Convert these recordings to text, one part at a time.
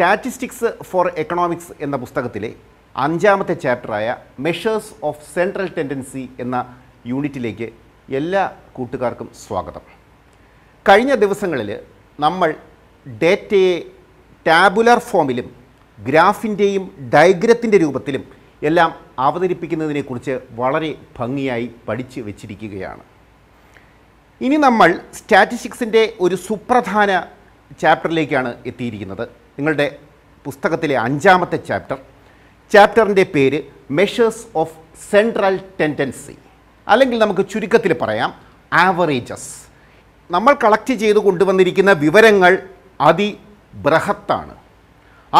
statistics four economics എന്ന പുസ്തകത്തിലെ അഞ്ചാമത്തെ ചാപ്റ്ററായ മെഷേഴ്സ് ഓഫ് സെൻട്രൽ ടെൻഡൻസി എന്ന യൂണിറ്റിലേക്ക് എല്ലാ കൂട്ടുകാർക്കും സ്വാഗതം കഴിഞ്ഞ ദിവസങ്ങളിൽ നമ്മൾ ഡേറ്റയെ ടാബുലർ ഫോമിലും ഗ്രാഫിൻ്റെയും ഡയഗ്രത്തിൻ്റെ രൂപത്തിലും എല്ലാം അവതരിപ്പിക്കുന്നതിനെക്കുറിച്ച് വളരെ ഭംഗിയായി പഠിച്ച് വച്ചിരിക്കുകയാണ് ഇനി നമ്മൾ സ്റ്റാറ്റിസ്റ്റിക്സിൻ്റെ ഒരു സുപ്രധാന ചാപ്റ്ററിലേക്കാണ് എത്തിയിരിക്കുന്നത് നിങ്ങളുടെ പുസ്തകത്തിലെ അഞ്ചാമത്തെ ചാപ്റ്റർ ചാപ്റ്ററിൻ്റെ പേര് മെഷേഴ്സ് ഓഫ് സെൻട്രൽ ടെൻഡൻസി അല്ലെങ്കിൽ നമുക്ക് ചുരുക്കത്തിൽ പറയാം ആവറേജസ് നമ്മൾ കളക്ട് ചെയ്ത് കൊണ്ടുവന്നിരിക്കുന്ന വിവരങ്ങൾ അതിബൃഹത്താണ്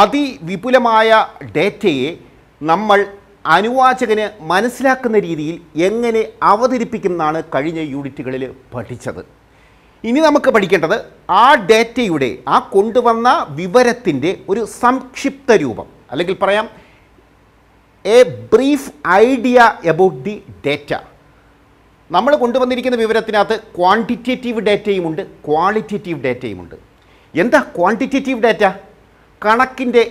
അതിവിപുലമായ ഡേറ്റയെ നമ്മൾ അനുവാചകന് മനസ്സിലാക്കുന്ന രീതിയിൽ എങ്ങനെ അവതരിപ്പിക്കും എന്നാണ് കഴിഞ്ഞ യൂണിറ്റുകളിൽ പഠിച്ചത് ഇനി നമുക്ക് പഠിക്കേണ്ടത് ആ ഡേറ്റയുടെ ആ കൊണ്ടുവന്ന വിവരത്തിൻ്റെ ഒരു സംക്ഷിപ്ത രൂപം അല്ലെങ്കിൽ പറയാം a brief idea about the data നമ്മൾ കൊണ്ടുവന്നിരിക്കുന്ന വിവരത്തിനകത്ത് ക്വാണ്ടിറ്റേറ്റീവ് ഡേറ്റയുമുണ്ട് ക്വാളിറ്റേറ്റീവ് ഡേറ്റയുമുണ്ട് എന്താ ക്വാണ്ടിറ്റേറ്റീവ് ഡേറ്റ കണക്കിൻ്റെ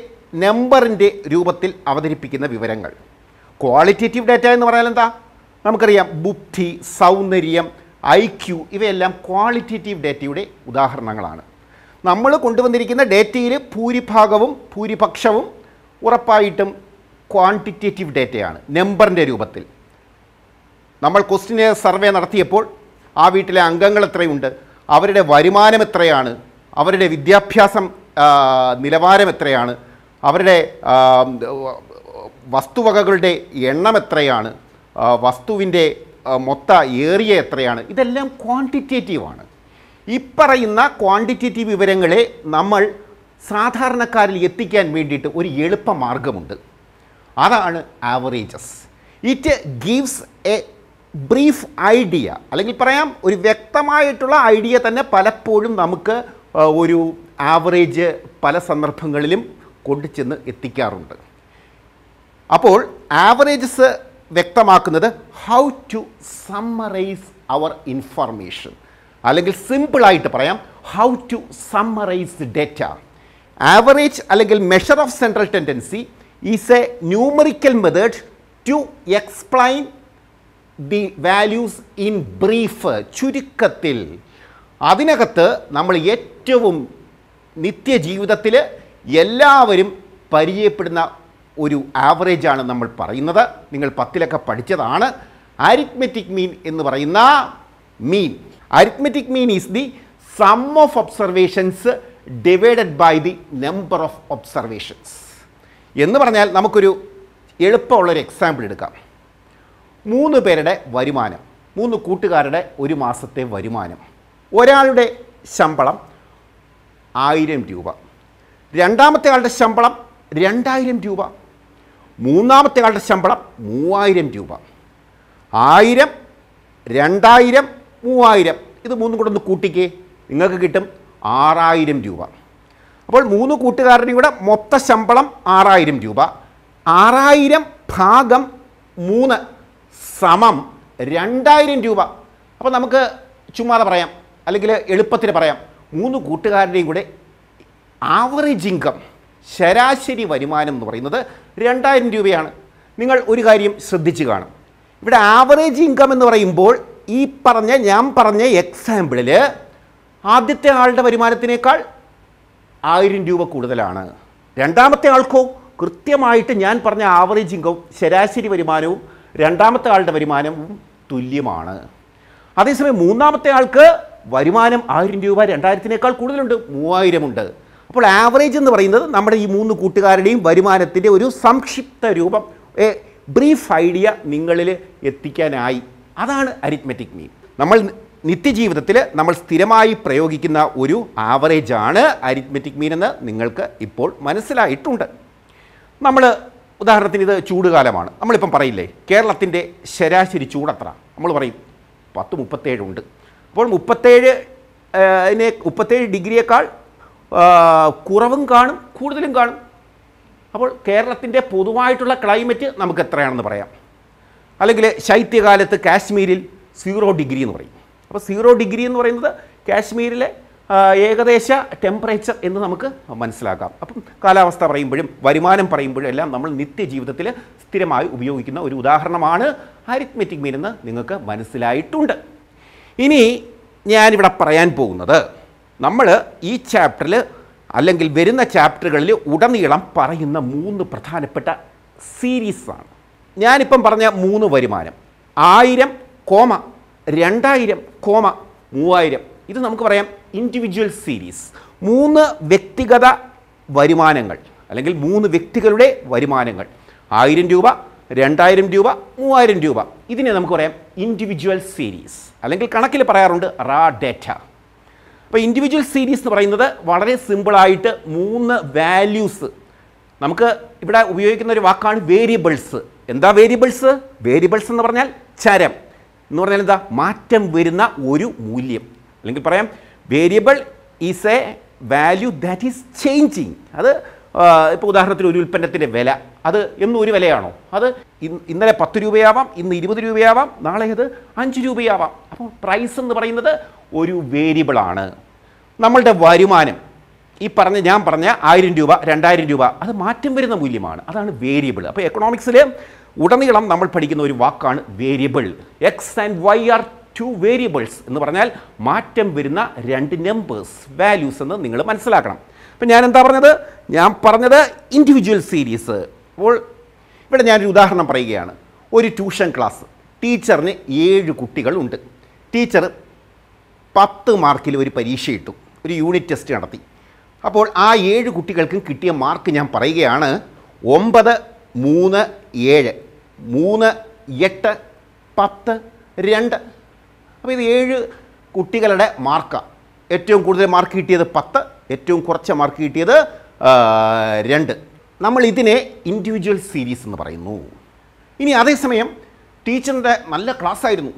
നമ്പറിൻ്റെ രൂപത്തിൽ അവതരിപ്പിക്കുന്ന വിവരങ്ങൾ ക്വാളിറ്റേറ്റീവ് ഡേറ്റ എന്ന് പറയാൻ എന്താ നമുക്കറിയാം ബുദ്ധി സൗന്ദര്യം ഐ ക്യു ഇവയെല്ലാം ക്വാളിറ്റേറ്റീവ് ഡേറ്റയുടെ ഉദാഹരണങ്ങളാണ് നമ്മൾ കൊണ്ടുവന്നിരിക്കുന്ന ഡേറ്റയിൽ ഭൂരിഭാഗവും ഭൂരിപക്ഷവും ഉറപ്പായിട്ടും ക്വാണ്ടിറ്റേറ്റീവ് ഡേറ്റയാണ് നമ്പറിൻ്റെ രൂപത്തിൽ നമ്മൾ ക്വസ്റ്റിനെ സർവേ നടത്തിയപ്പോൾ ആ വീട്ടിലെ അംഗങ്ങൾ എത്രയുണ്ട് അവരുടെ വരുമാനം എത്രയാണ് അവരുടെ വിദ്യാഭ്യാസം നിലവാരം എത്രയാണ് അവരുടെ വസ്തുവകകളുടെ എണ്ണം എത്രയാണ് വസ്തുവിൻ്റെ മൊത്ത ഏറിയ എത്രയാണ് ഇതെല്ലാം ക്വാണ്ടിറ്റേറ്റീവാണ് ഈ പറയുന്ന ക്വാണ്ടിറ്റേറ്റീവ് വിവരങ്ങളെ നമ്മൾ സാധാരണക്കാരിൽ എത്തിക്കാൻ വേണ്ടിയിട്ട് ഒരു എളുപ്പ മാർഗമുണ്ട് അതാണ് averages it gives a brief idea അല്ലെങ്കിൽ പറയാം ഒരു വ്യക്തമായിട്ടുള്ള ഐഡിയ തന്നെ പലപ്പോഴും നമുക്ക് ഒരു ആവറേജ് പല സന്ദർഭങ്ങളിലും കൊണ്ടുചെന്ന് എത്തിക്കാറുണ്ട് അപ്പോൾ ആവറേജസ് വ്യക്തമാക്കുന്നത് how to summarize our information അല്ലെങ്കിൽ സിമ്പിളായിട്ട് പറയാം how to summarize data average അല്ലെങ്കിൽ measure of central tendency is a numerical method to explain the values in brief ചുരുക്കത്തിൽ അതിനകത്ത് നമ്മൾ ഏറ്റവും നിത്യജീവിതത്തിൽ എല്ലാവരും പരിചയപ്പെടുന്ന ഒരു ആവറേജാണ് നമ്മൾ പറയുന്നത് നിങ്ങൾ പത്തിലൊക്കെ പഠിച്ചതാണ് അരിത്മെറ്റിക് മീൻ എന്ന് പറയുന്ന mean arithmetic mean is the sum of observations divided by the number of observations എന്ന് പറഞ്ഞാൽ നമുക്കൊരു എളുപ്പമുള്ളൊരു എക്സാമ്പിൾ എടുക്കാം മൂന്ന് പേരുടെ വരുമാനം മൂന്ന് കൂട്ടുകാരുടെ ഒരു മാസത്തെ വരുമാനം ഒരാളുടെ ശമ്പളം ആയിരം രൂപ രണ്ടാമത്തെ ആളുടെ ശമ്പളം രണ്ടായിരം രൂപ മൂന്നാമത്തെ ആളുടെ ശമ്പളം മൂവായിരം രൂപ ആയിരം രണ്ടായിരം മൂവായിരം ഇത് മൂന്നും കൂടെ ഒന്ന് കൂട്ടിക്കേ നിങ്ങൾക്ക് കിട്ടും ആറായിരം രൂപ അപ്പോൾ മൂന്ന് കൂട്ടുകാരുടെയും കൂടെ മൊത്ത ശമ്പളം ആറായിരം രൂപ ആറായിരം ഭാഗം മൂന്ന് സമം രണ്ടായിരം രൂപ അപ്പോൾ നമുക്ക് ചുമ്മാതെ പറയാം അല്ലെങ്കിൽ എളുപ്പത്തിന് പറയാം മൂന്ന് കൂട്ടുകാരുടെയും കൂടെ ആവറേജ് ഇൻകം ശരാശരി വരുമാനം എന്ന് പറയുന്നത് രണ്ടായിരം രൂപയാണ് നിങ്ങൾ ഒരു കാര്യം ശ്രദ്ധിച്ചു കാണും ഇവിടെ ആവറേജ് ഇൻകം എന്ന് പറയുമ്പോൾ ഈ പറഞ്ഞ ഞാൻ പറഞ്ഞ എക്സാമ്പിളിൽ ആദ്യത്തെ ആളുടെ വരുമാനത്തിനേക്കാൾ ആയിരം രൂപ കൂടുതലാണ് രണ്ടാമത്തെ ആൾക്കോ കൃത്യമായിട്ട് ഞാൻ പറഞ്ഞ ആവറേജ് ഇൻകവും ശരാശരി വരുമാനവും രണ്ടാമത്തെ ആളുടെ വരുമാനവും തുല്യമാണ് അതേസമയം മൂന്നാമത്തെ ആൾക്ക് വരുമാനം ആയിരം രൂപ രണ്ടായിരത്തിനേക്കാൾ കൂടുതലുണ്ട് മൂവായിരമുണ്ട് അപ്പോൾ ആവറേജ് എന്ന് പറയുന്നത് നമ്മുടെ ഈ മൂന്ന് കൂട്ടുകാരുടെയും വരുമാനത്തിൻ്റെ ഒരു സംക്ഷിപ്ത രൂപം ബ്രീഫ് ഐഡിയ നിങ്ങളിൽ എത്തിക്കാനായി അതാണ് അരിത്മെറ്റിക് മീൻ നമ്മൾ നിത്യജീവിതത്തിൽ നമ്മൾ സ്ഥിരമായി പ്രയോഗിക്കുന്ന ഒരു ആവറേജാണ് അരിത്മെറ്റിക് മീൻ എന്ന് നിങ്ങൾക്ക് ഇപ്പോൾ മനസ്സിലായിട്ടുണ്ട് നമ്മൾ ഉദാഹരണത്തിന് ഇത് ചൂടുകാലമാണ് നമ്മളിപ്പം പറയില്ലേ കേരളത്തിൻ്റെ ശരാശരി ചൂടത്ര നമ്മൾ പറയും പത്ത് മുപ്പത്തേഴുണ്ട് അപ്പോൾ മുപ്പത്തേഴ് മുപ്പത്തേഴ് ഡിഗ്രിയേക്കാൾ കുറവും കാണും കൂടുതലും കാണും അപ്പോൾ കേരളത്തിൻ്റെ പൊതുവായിട്ടുള്ള ക്ലൈമറ്റ് നമുക്ക് എത്രയാണെന്ന് പറയാം അല്ലെങ്കിൽ ശൈത്യകാലത്ത് കാശ്മീരിൽ സീറോ ഡിഗ്രി എന്ന് പറയും അപ്പോൾ സീറോ ഡിഗ്രി എന്ന് പറയുന്നത് കാശ്മീരിലെ ഏകദേശ ടെമ്പറേച്ചർ എന്ന് നമുക്ക് മനസ്സിലാക്കാം അപ്പം കാലാവസ്ഥ പറയുമ്പോഴും വരുമാനം പറയുമ്പോഴും എല്ലാം നമ്മൾ നിത്യജീവിതത്തിൽ സ്ഥിരമായി ഉപയോഗിക്കുന്ന ഒരു ഉദാഹരണമാണ് അരിത്മെറ്റിക് മീൻ എന്ന് നിങ്ങൾക്ക് മനസ്സിലായിട്ടുണ്ട് ഇനി ഞാനിവിടെ പറയാൻ പോകുന്നത് നമ്മൾ ഈ ചാപ്റ്ററിൽ അല്ലെങ്കിൽ വരുന്ന ചാപ്റ്ററുകളിൽ ഉടനീളം പറയുന്ന മൂന്ന് പ്രധാനപ്പെട്ട സീരീസാണ് ഞാനിപ്പം പറഞ്ഞ മൂന്ന് വരുമാനം ആയിരം കോമ രണ്ടായിരം കോമ മൂവായിരം ഇത് നമുക്ക് പറയാം ഇൻഡിവിജ്വൽ സീരീസ് മൂന്ന് വ്യക്തിഗത വരുമാനങ്ങൾ അല്ലെങ്കിൽ മൂന്ന് വ്യക്തികളുടെ വരുമാനങ്ങൾ ആയിരം രൂപ രണ്ടായിരം രൂപ മൂവായിരം രൂപ ഇതിനെ നമുക്ക് പറയാം ഇൻഡിവിജ്വൽ സീരീസ് അല്ലെങ്കിൽ കണക്കിൽ പറയാറുണ്ട് റാ ഡേറ്റ അപ്പോൾ ഇൻഡിവിജ്വൽ സീരീസ് എന്ന് പറയുന്നത് വളരെ സിമ്പിളായിട്ട് മൂന്ന് വാല്യൂസ് നമുക്ക് ഇവിടെ ഉപയോഗിക്കുന്ന ഒരു വാക്കാണ് വേരിയബിൾസ് എന്താ വേരിയബിൾസ് വേരിയബിൾസ് എന്ന് പറഞ്ഞാൽ ചരം എന്ന് പറഞ്ഞാൽ എന്താ മാറ്റം വരുന്ന ഒരു മൂല്യം അല്ലെങ്കിൽ പറയാം variable is a value that is changing അത് ഇപ്പോൾ ഉദാഹരണത്തിന് ഒരു ഉൽപ്പന്നത്തിൻ്റെ വില അത് എന്നും ഒരു വിലയാണോ അത് ഇന്നലെ പത്ത് രൂപയാവാം ഇന്ന് ഇരുപത് രൂപയാവാം നാളെ അത് അഞ്ച് രൂപയാവാം അപ്പോൾ പ്രൈസ് എന്ന് പറയുന്നത് ഒരു വേരിയബിളാണ് നമ്മളുടെ വരുമാനം ഈ പറഞ്ഞ ഞാൻ പറഞ്ഞ ആയിരം രൂപ രണ്ടായിരം രൂപ അത് മാറ്റം വരുന്ന മൂല്യമാണ് അതാണ് വേരിയബിൾ അപ്പോൾ എക്കണോമിക്സിൽ ഉടനീളം നമ്മൾ പഠിക്കുന്ന ഒരു വാക്കാണ് variable X and Y are two variables എന്ന് പറഞ്ഞാൽ മാറ്റം വരുന്ന രണ്ട് നമ്പേഴ്സ് വാല്യൂസ് എന്ന് നിങ്ങൾ മനസ്സിലാക്കണം അപ്പം ഞാൻ എന്താ പറഞ്ഞത് ഞാൻ പറഞ്ഞത് ഇൻഡിവിജ്വൽ സീരീസ് അപ്പോൾ ഇവിടെ ഞാനൊരു ഉദാഹരണം പറയുകയാണ് ഒരു ട്യൂഷൻ ക്ലാസ് ടീച്ചറിന് ഏഴ് കുട്ടികളുണ്ട് ടീച്ചർ പത്ത് മാർക്കിൽ ഒരു ഇട്ടു ഒരു യൂണിറ്റ് ടെസ്റ്റ് നടത്തി അപ്പോൾ ആ ഏഴ് കുട്ടികൾക്കും കിട്ടിയ മാർക്ക് ഞാൻ പറയുകയാണ് ഒമ്പത് മൂന്ന് ഏഴ് മൂന്ന് എട്ട് പത്ത് രണ്ട് അപ്പോൾ ഇത് ഏഴ് കുട്ടികളുടെ മാർക്കാണ് ഏറ്റവും കൂടുതൽ മാർക്ക് കിട്ടിയത് പത്ത് ഏറ്റവും കുറച്ച മാർക്ക് കിട്ടിയത് രണ്ട് നമ്മൾ ഇതിനെ ഇൻഡിവിജ്വൽ സീരീസ് എന്ന് പറയുന്നു ഇനി അതേസമയം ടീച്ചറിൻ്റെ നല്ല ക്ലാസ് ആയിരുന്നു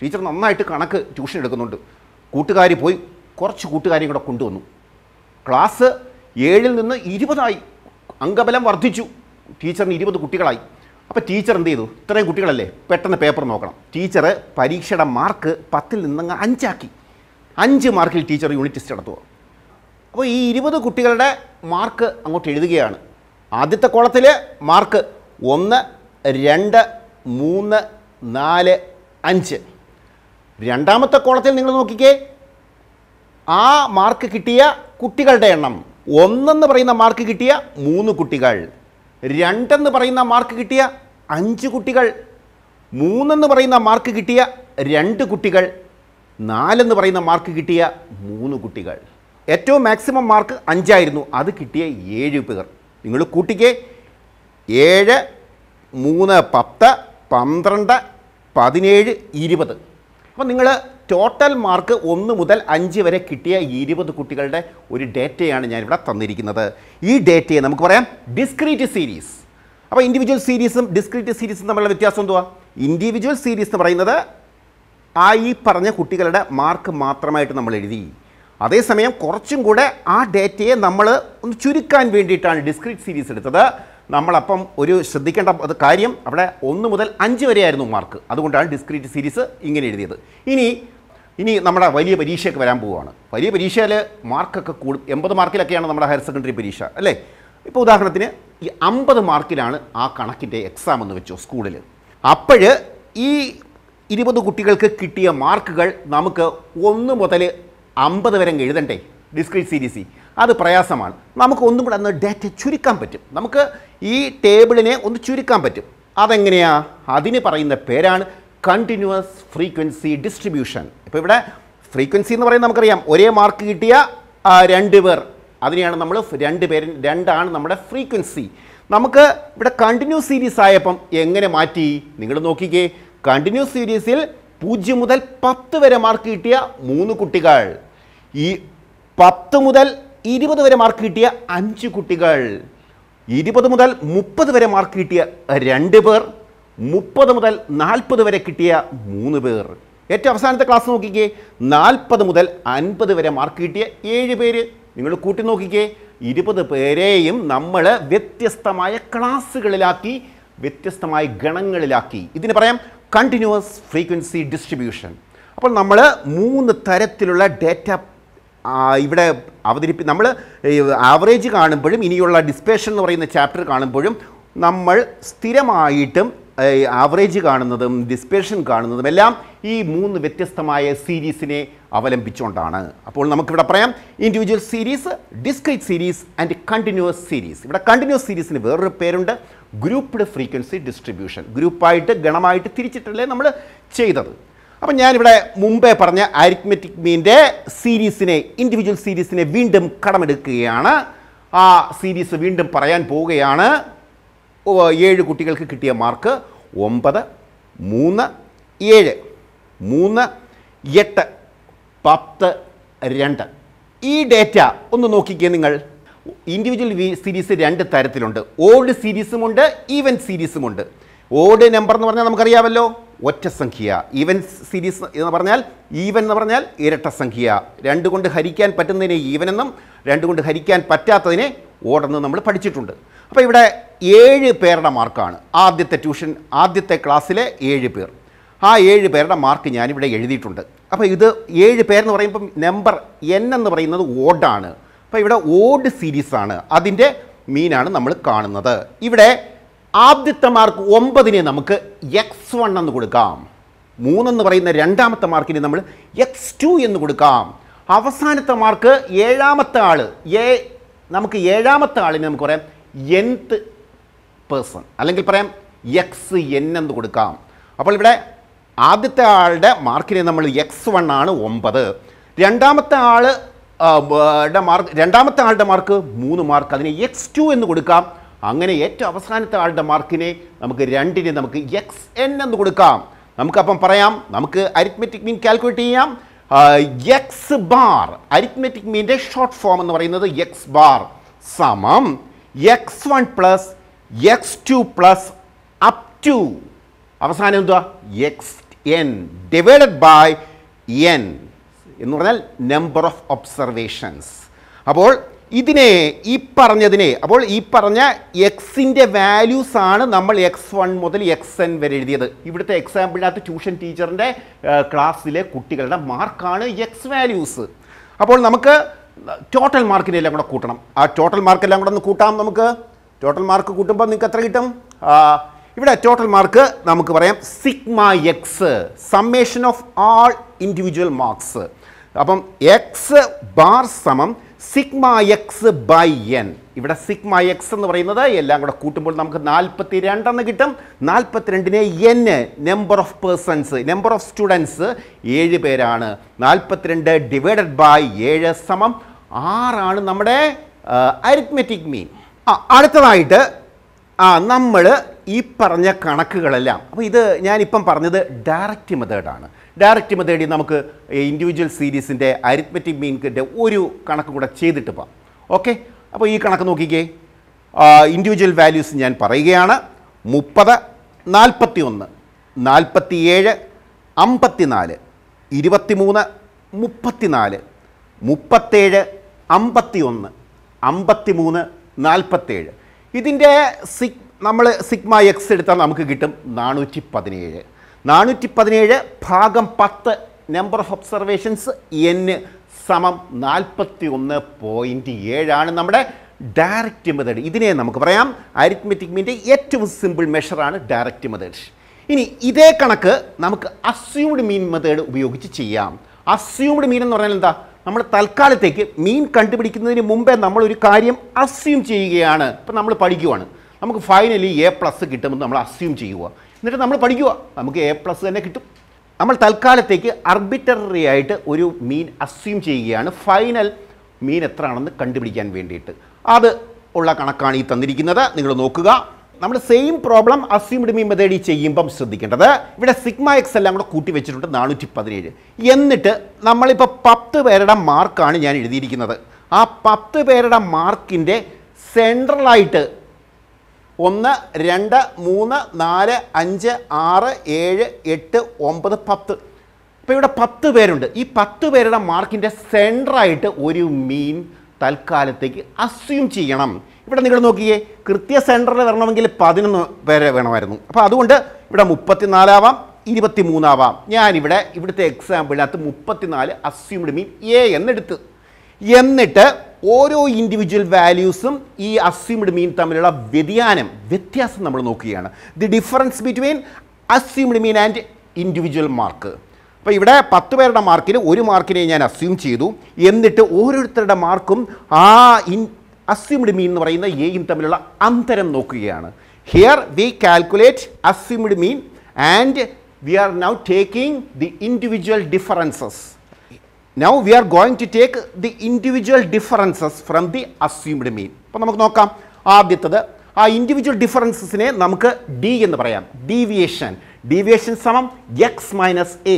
ടീച്ചർ നന്നായിട്ട് കണക്ക് ട്യൂഷൻ എടുക്കുന്നുണ്ട് കൂട്ടുകാർ പോയി കുറച്ച് കൂട്ടുകാരെയും കൂടെ കൊണ്ടുവന്നു ക്ലാസ് ഏഴിൽ നിന്ന് ഇരുപതായി അംഗബലം വർദ്ധിച്ചു ടീച്ചറിന് ഇരുപത് കുട്ടികളായി അപ്പോൾ ടീച്ചർ എന്ത് ചെയ്തു ഇത്രയും കുട്ടികളല്ലേ പെട്ടെന്ന് പേപ്പർ നോക്കണം ടീച്ചർ പരീക്ഷയുടെ മാർക്ക് പത്തിൽ നിന്നങ്ങ് അഞ്ചാക്കി അഞ്ച് മാർക്കിൽ ടീച്ചർ യൂണിറ്റ് ടെസ്റ്റ് നടത്തുക അപ്പോൾ ഈ ഇരുപത് കുട്ടികളുടെ മാർക്ക് അങ്ങോട്ട് എഴുതുകയാണ് ആദ്യത്തെ കോളത്തിൽ മാർക്ക് ഒന്ന് രണ്ട് മൂന്ന് നാല് അഞ്ച് രണ്ടാമത്തെ കോളത്തിൽ നിങ്ങൾ നോക്കിക്കേ ആ മാർക്ക് കിട്ടിയ കുട്ടികളുടെ എണ്ണം ഒന്നെന്ന് പറയുന്ന മാർക്ക് കിട്ടിയ മൂന്ന് കുട്ടികൾ രണ്ടെന്ന് പറയുന്ന മാർക്ക് കിട്ടിയ അഞ്ച് കുട്ടികൾ മൂന്നെന്ന് പറയുന്ന മാർക്ക് കിട്ടിയ രണ്ട് കുട്ടികൾ നാലെന്ന് പറയുന്ന മാർക്ക് കിട്ടിയ മൂന്ന് കുട്ടികൾ ഏറ്റവും മാക്സിമം മാർക്ക് അഞ്ചായിരുന്നു അത് കിട്ടിയ ഏഴ് പേർ നിങ്ങൾ കൂട്ടിക്കേ ഏഴ് മൂന്ന് പത്ത് പന്ത്രണ്ട് പതിനേഴ് ഇരുപത് അപ്പോൾ നിങ്ങൾ ടോട്ടൽ മാർക്ക് ഒന്ന് മുതൽ അഞ്ച് വരെ കിട്ടിയ ഇരുപത് കുട്ടികളുടെ ഒരു ഡേറ്റയാണ് ഞാനിവിടെ തന്നിരിക്കുന്നത് ഈ ഡേറ്റയെ നമുക്ക് പറയാം ഡിസ്ക്രീറ്റ് സീരീസ് അപ്പോൾ ഇൻഡിവിജ്വൽ സീരീസും ഡിസ്ക്രീറ്റ് സീരീസും തമ്മിലുള്ള വ്യത്യാസം എന്തുവാ ഇൻഡിവിജ്വൽ സീരീസ് എന്ന് പറയുന്നത് ആ ഈ പറഞ്ഞ കുട്ടികളുടെ മാർക്ക് മാത്രമായിട്ട് നമ്മൾ എഴുതി അതേസമയം കുറച്ചും കൂടെ ആ ഡേറ്റയെ നമ്മൾ ഒന്ന് ചുരുക്കാൻ വേണ്ടിയിട്ടാണ് ഡിസ്ക്രിറ്റ് സീരീസ് എടുത്തത് നമ്മളപ്പം ഒരു ശ്രദ്ധിക്കേണ്ട കാര്യം അവിടെ ഒന്ന് മുതൽ അഞ്ച് വരെയായിരുന്നു മാർക്ക് അതുകൊണ്ടാണ് ഡിസ്ക്രീറ്റ് സീരീസ് ഇങ്ങനെ എഴുതിയത് ഇനി ഇനി നമ്മുടെ വലിയ പരീക്ഷയൊക്കെ വരാൻ പോവുകയാണ് വലിയ പരീക്ഷയിൽ മാർക്കൊക്കെ കൂടും എൺപത് മാർക്കിലൊക്കെയാണ് നമ്മുടെ ഹയർ സെക്കൻഡറി പരീക്ഷ അല്ലേ ഇപ്പോൾ ഉദാഹരണത്തിന് ഈ അമ്പത് മാർക്കിലാണ് ആ കണക്കിൻ്റെ എക്സാം എന്ന് വെച്ചോ സ്കൂളിൽ അപ്പോൾ ഈ ഇരുപത് കുട്ടികൾക്ക് കിട്ടിയ മാർക്കുകൾ നമുക്ക് ഒന്ന് മുതൽ അമ്പത് വരെ എഴുതണ്ടേ ഡിസ്ക്രീറ്റ് സീരീസി അത് പ്രയാസമാണ് നമുക്ക് ഒന്നും കൂടെ അന്ന് ഡാറ്റ ചുരുക്കാൻ പറ്റും നമുക്ക് ഈ ടേബിളിനെ ഒന്ന് ചുരുക്കാൻ പറ്റും അതെങ്ങനെയാണ് അതിന് പറയുന്ന പേരാണ് കണ്ടിന്യൂസ് ഫ്രീക്വൻസി ഡിസ്ട്രിബ്യൂഷൻ ഇപ്പോൾ ഇവിടെ ഫ്രീക്വൻസി എന്ന് പറയുന്നത് നമുക്കറിയാം ഒരേ മാർക്ക് കിട്ടിയ രണ്ട് പേർ അതിനെയാണ് നമ്മൾ രണ്ട് പേര് രണ്ടാണ് നമ്മുടെ ഫ്രീക്വൻസി നമുക്ക് ഇവിടെ കണ്ടിന്യൂസ് സീരീസ് ആയപ്പം എങ്ങനെ മാറ്റി നിങ്ങൾ നോക്കിക്കേ കണ്ടിന്യൂസ് സീരീസിൽ പൂജ്യം മുതൽ പത്ത് വരെ മാർക്ക് കിട്ടിയ മൂന്ന് കുട്ടികൾ ഈ പത്ത് മുതൽ ഇരുപത് വരെ മാർക്ക് കിട്ടിയ അഞ്ച് കുട്ടികൾ ഇരുപത് മുതൽ മുപ്പത് വരെ മാർക്ക് കിട്ടിയ രണ്ട് പേർ മുപ്പത് മുതൽ നാൽപ്പത് വരെ കിട്ടിയ മൂന്ന് പേർ ഏറ്റവും അവസാനത്തെ ക്ലാസ് നോക്കിക്കേ നാൽപ്പത് മുതൽ അൻപത് വരെ മാർക്ക് കിട്ടിയ ഏഴ് പേര് നിങ്ങൾ കൂട്ടി നോക്കിക്കേ ഇരുപത് പേരെയും നമ്മൾ വ്യത്യസ്തമായ ക്ലാസ്സുകളിലാക്കി വ്യത്യസ്തമായ ഗണങ്ങളിലാക്കി ഇതിന് പറയാം കണ്ടിന്യൂസ് ഫ്രീക്വൻസി ഡിസ്ട്രിബ്യൂഷൻ അപ്പോൾ നമ്മൾ മൂന്ന് തരത്തിലുള്ള ഡേറ്റ ഇവിടെ അവതരിപ്പി നമ്മൾ ആവറേജ് കാണുമ്പോഴും ഇനിയുള്ള ഡിസ്പേഷൻ എന്ന് പറയുന്ന ചാപ്റ്റർ കാണുമ്പോഴും നമ്മൾ സ്ഥിരമായിട്ടും ആവറേജ് കാണുന്നതും ഡിസ്പേഷൻ കാണുന്നതും എല്ലാം ഈ മൂന്ന് വ്യത്യസ്തമായ സീരീസിനെ അവലംബിച്ചുകൊണ്ടാണ് അപ്പോൾ നമുക്കിവിടെ പറയാം individual series discrete series and continuous series ഇവിടെ കണ്ടിന്യൂസ് സീരീസിന് വേറൊരു പേരുണ്ട് ഗ്രൂപ്പ്ഡ് ഫ്രീക്വൻസി ഡിസ്ട്രിബ്യൂഷൻ ഗ്രൂപ്പായിട്ട് ഗണമായിട്ട് തിരിച്ചിട്ടല്ലേ നമ്മൾ ചെയ്തത് അപ്പം ഞാനിവിടെ മുമ്പേ പറഞ്ഞ അരിത്മെറ്റിക് മീൻ്റെ സീരീസിനെ ഇൻഡിവിജ്വൽ സീരീസിനെ വീണ്ടും കടമെടുക്കുകയാണ് ആ സീരീസ് വീണ്ടും പറയാൻ പോവുകയാണ് ഏഴ് കുട്ടികൾക്ക് കിട്ടിയ മാർക്ക് ഒമ്പത് മൂന്ന് ഏഴ് മൂന്ന് എട്ട് പത്ത് രണ്ട് ഈ ഡേറ്റ ഒന്ന് നോക്കിക്കേ നിങ്ങൾ ഇൻഡിവിജ്വൽ സീരീസ് രണ്ട് തരത്തിലുണ്ട് ഓൾഡ് സീരീസുമുണ്ട് ഈവൻ സീരീസുമുണ്ട് ഓൾഡ് നമ്പർ എന്ന് പറഞ്ഞാൽ നമുക്കറിയാമല്ലോ ഒറ്റ സംഖ്യ ഈവൻ സീരീസ് എന്ന് പറഞ്ഞാൽ ഈവൻ എന്ന് പറഞ്ഞാൽ ഇരട്ട സംഖ്യ രണ്ട് കൊണ്ട് ഹരിക്കാൻ പറ്റുന്നതിനെ ഈവൻ എന്നും രണ്ട് കൊണ്ട് ഹരിക്കാൻ പറ്റാത്തതിനെ ഓടെന്നും നമ്മൾ പഠിച്ചിട്ടുണ്ട് അപ്പോൾ ഇവിടെ ഏഴ് പേരുടെ മാർക്കാണ് ആദ്യത്തെ ട്യൂഷൻ ആദ്യത്തെ ക്ലാസ്സിലെ ഏഴ് പേർ ആ ഏഴ് പേരുടെ മാർക്ക് ഞാനിവിടെ എഴുതിയിട്ടുണ്ട് അപ്പോൾ ഇത് ഏഴ് പേരെന്ന് പറയുമ്പം നമ്പർ എൻ എന്ന് പറയുന്നത് ഓഡാണ് അപ്പോൾ ഇവിടെ ഓഡ് സീരീസാണ് അതിൻ്റെ മീനാണ് നമ്മൾ കാണുന്നത് ഇവിടെ ആദ്യത്തെ മാർക്ക് ഒമ്പതിനെ നമുക്ക് എക്സ് വൺ എന്ന് കൊടുക്കാം മൂന്നെന്ന് പറയുന്ന രണ്ടാമത്തെ മാർക്കിനെ നമ്മൾ എക്സ് ടു എന്ന് കൊടുക്കാം അവസാനത്തെ മാർക്ക് ഏഴാമത്തെ ആൾ ഏ നമുക്ക് ഏഴാമത്തെ ആളിനെ നമുക്ക് പറയാം എൻത്ത് പേഴ്സൺ അല്ലെങ്കിൽ പറയാം എക്സ് എൻ എന്ന് കൊടുക്കാം അപ്പോൾ ഇവിടെ ആദ്യത്തെ ആളുടെ മാർക്കിനെ നമ്മൾ എക്സ് വൺ ആണ് ഒമ്പത് രണ്ടാമത്തെ ആൾ മാർക്ക് രണ്ടാമത്തെ ആളുടെ മാർക്ക് മൂന്ന് മാർക്ക് അതിനെ എക്സ് ടു എന്ന് കൊടുക്കാം അങ്ങനെ ഏറ്റവും അവസാനത്തെ ആളുടെ മാർക്കിനെ നമുക്ക് രണ്ടിന് നമുക്ക് എക്സ് എൻ എന്ന് കൊടുക്കാം നമുക്കപ്പം പറയാം നമുക്ക് അരിത്മെറ്റിക് മീൻ കാൽക്കുലേറ്റ് ചെയ്യാം എക്സ് ബാർ അരിത്മെറ്റിക് മീൻ്റെ ഷോർട്ട് ഫോം എന്ന് പറയുന്നത് എക്സ് ബാർ സമം X one plus X two plus up to അവസാനം എന്തുവാ X N divided by N എന്ന് പറഞ്ഞാൽ നമ്പർ ഓഫ് ഒബ്സർവേഷൻസ് അപ്പോൾ ഇതിനെ ഈ പറഞ്ഞതിനെ അപ്പോൾ ഈ പറഞ്ഞ എക്സിൻ്റെ വാല്യൂസ് ആണ് നമ്മൾ എക്സ് വൺ മുതൽ എക്സ് എൻ വരെ എഴുതിയത് ഇവിടുത്തെ എക്സാമ്പിളിനകത്ത് ട്യൂഷൻ ടീച്ചറിൻ്റെ ക്ലാസ്സിലെ കുട്ടികളുടെ മാർക്കാണ് എക്സ് വാല്യൂസ് അപ്പോൾ നമുക്ക് ടോട്ടൽ മാർക്കിനെ എല്ലാം കൂടെ കൂട്ടണം ആ ടോട്ടൽ മാർക്കെല്ലാം കൂടെ ഒന്ന് കൂട്ടാം നമുക്ക് ടോട്ടൽ മാർക്ക് കൂട്ടുമ്പോൾ നിങ്ങൾക്ക് എത്ര കിട്ടും ഇവിടെ ടോട്ടൽ മാർക്ക് നമുക്ക് പറയാം sigma X summation of all individual marks അപ്പം എക്സ് ബാർ സമം സിഗ്മ എക്സ് ബൈ എൻ ഇവിടെ സിഗ്മ എക്സ് എന്ന് പറയുന്നത് എല്ലാം കൂടെ കൂട്ടുമ്പോൾ നമുക്ക് നാൽപ്പത്തി രണ്ടെന്ന് കിട്ടും നാൽപ്പത്തിരണ്ടിനെ N number of persons number of students ഏഴ് പേരാണ് നാൽപ്പത്തിരണ്ട് ഡിവൈഡഡ് ബൈ ഏഴ് സമം ആറാണ് നമ്മുടെ അരിത്മെറ്റിക് മീൻ ആ അടുത്തതായിട്ട് ആ നമ്മൾ ഈ പറഞ്ഞ കണക്കുകളെല്ലാം അപ്പോൾ ഇത് ഞാനിപ്പം പറഞ്ഞത് ഡയറക്റ്റ് മെത്തേഡാണ് ഡയറക്റ്റ് മെത്തേഡിൽ നമുക്ക് ഇൻഡിവിജ്വൽ സീരീസിൻ്റെ അരിത്മെറ്റിക് മീൻകിൻ്റെ ഒരു കണക്ക് കൂടെ ചെയ്തിട്ട് പോകാം ഓക്കെ അപ്പോൾ ഈ കണക്ക് നോക്കിക്കേ ഇൻഡിവിജ്വൽ വാല്യൂസ് ഞാൻ പറയുകയാണ് മുപ്പത് നാൽപ്പത്തി ഒന്ന് നാൽപ്പത്തിയേഴ് അമ്പത്തിനാല് ഇരുപത്തിമൂന്ന് മുപ്പത്തിനാല് മുപ്പത്തേഴ് അമ്പത്തിയൊന്ന് അമ്പത്തിമൂന്ന് നാൽപ്പത്തേഴ് ഇതിൻ്റെ സിക് നമ്മൾ സിഗ്മ എക്സ് എടുത്താൽ നമുക്ക് കിട്ടും നാനൂറ്റി പതിനേഴ് നാനൂറ്റി പതിനേഴ് ഭാഗം പത്ത് നമ്പർ ഓഫ് ഒബ്സർവേഷൻസ് എന്ന് സമം നാൽപ്പത്തി ഒന്ന് പോയിൻറ്റ് ഏഴാണ് നമ്മുടെ ഡയറക്റ്റ് മെത്തേഡ് ഇതിനെ നമുക്ക് പറയാം അരിത്മെറ്റിക് മീൻ്റെ ഏറ്റവും സിമ്പിൾ മെഷറാണ് ഡയറക്റ്റ് മെത്തേഡ് ഇനി ഇതേ കണക്ക് നമുക്ക് അസ്യൂംഡ് മീൻ മെത്തേഡ് ഉപയോഗിച്ച് ചെയ്യാം അസ്യൂംഡ് മീൻ എന്ന് പറഞ്ഞാൽ എന്താ നമ്മൾ തൽക്കാലത്തേക്ക് മീൻ കണ്ടുപിടിക്കുന്നതിന് മുമ്പേ നമ്മൾ ഒരു കാര്യം അസ്യൂം ചെയ്യുകയാണ് ഇപ്പം നമ്മൾ പഠിക്കുവാണ് നമുക്ക് ഫൈനലി എ പ്ലസ് കിട്ടുമെന്ന് നമ്മൾ അസ്യൂം ചെയ്യുക എന്നിട്ട് നമ്മൾ പഠിക്കുക നമുക്ക് എ പ്ലസ് തന്നെ കിട്ടും നമ്മൾ തൽക്കാലത്തേക്ക് ആർബിറ്റററി ആയിട്ട് ഒരു മീൻ അസ്യൂം ചെയ്യുകയാണ് ഫൈനൽ മീൻ എത്ര ആണെന്ന് കണ്ടുപിടിക്കാൻ വേണ്ടിയിട്ട് അത് ഉള്ള കണക്കാണ് ഈ തന്നിരിക്കുന്നത് നിങ്ങൾ നോക്കുക നമ്മൾ സെയിം പ്രോബ്ലം അസ്യൂംഡ് മീൻ മെതേഡി ചെയ്യുമ്പം ശ്രദ്ധിക്കേണ്ടത് ഇവിടെ സിഗ്മ എക്സ് എല്ലാം കൂടെ കൂട്ടി വെച്ചിട്ടുണ്ട് നാനൂറ്റി പതിനേഴ് എന്നിട്ട് നമ്മളിപ്പോൾ പത്ത് പേരുടെ മാർക്കാണ് ഞാൻ എഴുതിയിരിക്കുന്നത് ആ പത്ത് പേരുടെ മാർക്കിൻ്റെ സെൻട്രലായിട്ട് ഒന്ന് രണ്ട് മൂന്ന് നാല് അഞ്ച് ആറ് ഏഴ് എട്ട് ഒമ്പത് പത്ത് അപ്പോൾ ഇവിടെ പത്ത് പേരുണ്ട് ഈ പത്ത് പേരുടെ മാർക്കിൻ്റെ സെൻറ്ററായിട്ട് ഒരു മീൻ തൽക്കാലത്തേക്ക് അസ്യൂം ചെയ്യണം ഇവിടെ നിങ്ങൾ നോക്കിയേ കൃത്യ സെൻറ്ററിൽ വരണമെങ്കിൽ പതിനൊന്ന് പേരെ വേണമായിരുന്നു അപ്പോൾ അതുകൊണ്ട് ഇവിടെ മുപ്പത്തിനാലാവാം ഇരുപത്തി മൂന്നാവാം ഞാനിവിടെ ഇവിടുത്തെ എക്സാമ്പിളിനകത്ത് മുപ്പത്തിനാല് അസ്യൂംഡ് മീൻ എ എന്നെടുത്ത് എന്നിട്ട് ഓരോ ഇൻഡിവിജ്വൽ വാല്യൂസും ഈ അസ്യൂംഡ് മീൻ തമ്മിലുള്ള വ്യതിയാനം വ്യത്യാസം നമ്മൾ നോക്കുകയാണ് the difference between assumed mean and individual mark അപ്പോൾ ഇവിടെ പത്ത് പേരുടെ മാർക്കിന് ഒരു മാർക്കിനെ ഞാൻ അസ്യൂം ചെയ്തു എന്നിട്ട് ഓരോരുത്തരുടെ മാർക്കും ആ ഇൻ അസ്യൂംഡ് മീൻ എന്ന് പറയുന്ന എയും തമ്മിലുള്ള അന്തരം നോക്കുകയാണ് here we calculate assumed mean and we are now taking the individual differences now we are going to take the individual differences from the assumed mean അപ്പോൾ നമുക്ക് നോക്കാം ആദ്യത്തത് ആ ഇൻഡിവിജ്വൽ ഡിഫറൻസസിനെ നമുക്ക് ഡി എന്ന് പറയാം ഡീവിയേഷൻ ഡീവിയേഷൻ സമം എക്സ് മൈനസ് എ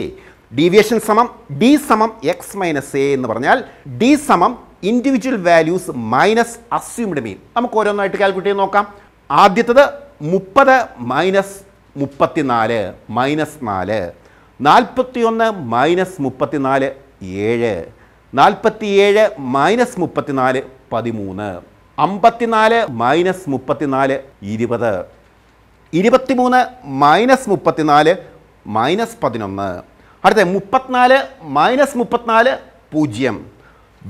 ഡീവിയേഷൻ സമം ഡി സമം എക്സ് മൈനസ് എ എന്ന് പറഞ്ഞാൽ ഡി സമം individual values minus assumed mean നമുക്ക് ഓരോന്നായിട്ട് കാൽക്കുലേറ്റ് ചെയ്ത് നോക്കാം ആദ്യത്തത് മുപ്പത് മൈനസ് മുപ്പത്തിനാല് മൈനസ് നാല് നാൽപ്പത്തിയൊന്ന് മൈനസ് മുപ്പത്തിനാല് ഏഴ് നാൽപ്പത്തിയേഴ് മൈനസ് മുപ്പത്തിനാല് പതിമൂന്ന് അമ്പത്തിനാല് മൈനസ് മുപ്പത്തിനാല് ഇരുപത് ഇരുപത്തിമൂന്ന് മൈനസ് മുപ്പത്തിനാല് മൈനസ് പതിനൊന്ന് അടുത്ത മുപ്പത്തിനാല് മൈനസ് മുപ്പത്തിനാല് പൂജ്യം